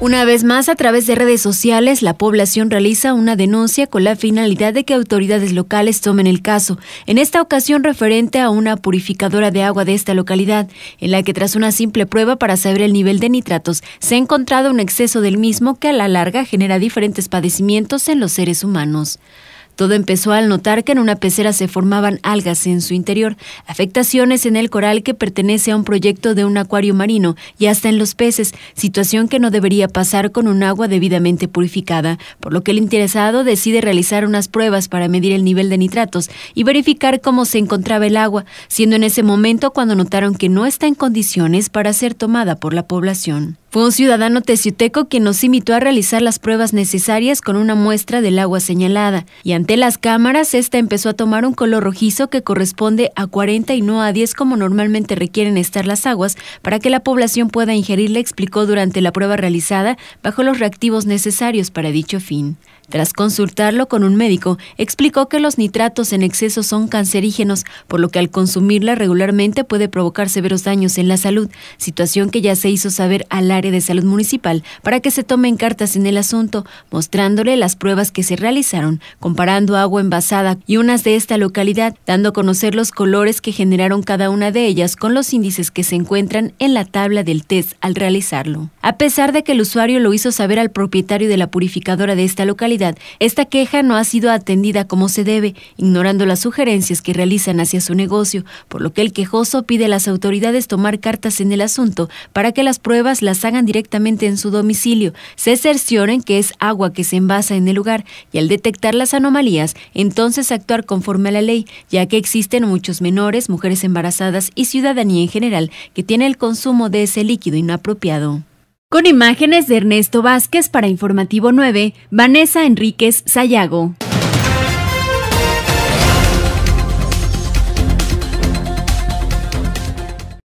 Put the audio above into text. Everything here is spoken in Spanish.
Una vez más, a través de redes sociales, la población realiza una denuncia con la finalidad de que autoridades locales tomen el caso, en esta ocasión referente a una purificadora de agua de esta localidad, en la que tras una simple prueba para saber el nivel de nitratos, se ha encontrado un exceso del mismo que a la larga genera diferentes padecimientos en los seres humanos. Todo empezó al notar que en una pecera se formaban algas en su interior, afectaciones en el coral que pertenece a un proyecto de un acuario marino y hasta en los peces, situación que no debería pasar con un agua debidamente purificada, por lo que el interesado decide realizar unas pruebas para medir el nivel de nitratos y verificar cómo se encontraba el agua, siendo en ese momento cuando notaron que no está en condiciones para ser tomada por la población. Fue un ciudadano teciuteco quien nos invitó a realizar las pruebas necesarias con una muestra del agua señalada, y ante las cámaras esta empezó a tomar un color rojizo que corresponde a 40 y no a 10 como normalmente requieren estar las aguas para que la población pueda ingerirla, explicó durante la prueba realizada bajo los reactivos necesarios para dicho fin. Tras consultarlo con un médico, explicó que los nitratos en exceso son cancerígenos, por lo que al consumirla regularmente puede provocar severos daños en la salud, situación que ya se hizo saber al área de Salud Municipal para que se tomen cartas en el asunto, mostrándole las pruebas que se realizaron, comparando agua envasada y unas de esta localidad, dando a conocer los colores que generaron cada una de ellas con los índices que se encuentran en la tabla del test al realizarlo. A pesar de que el usuario lo hizo saber al propietario de la purificadora de esta localidad, esta queja no ha sido atendida como se debe, ignorando las sugerencias que realizan hacia su negocio, por lo que el quejoso pide a las autoridades tomar cartas en el asunto para que las pruebas las hagan directamente en su domicilio, se cercioren que es agua que se envasa en el lugar y al detectar las anomalías, entonces actuar conforme a la ley, ya que existen muchos menores, mujeres embarazadas y ciudadanía en general que tiene el consumo de ese líquido inapropiado. Con imágenes de Ernesto Vázquez para Informativo 9, Vanessa Enríquez Sayago.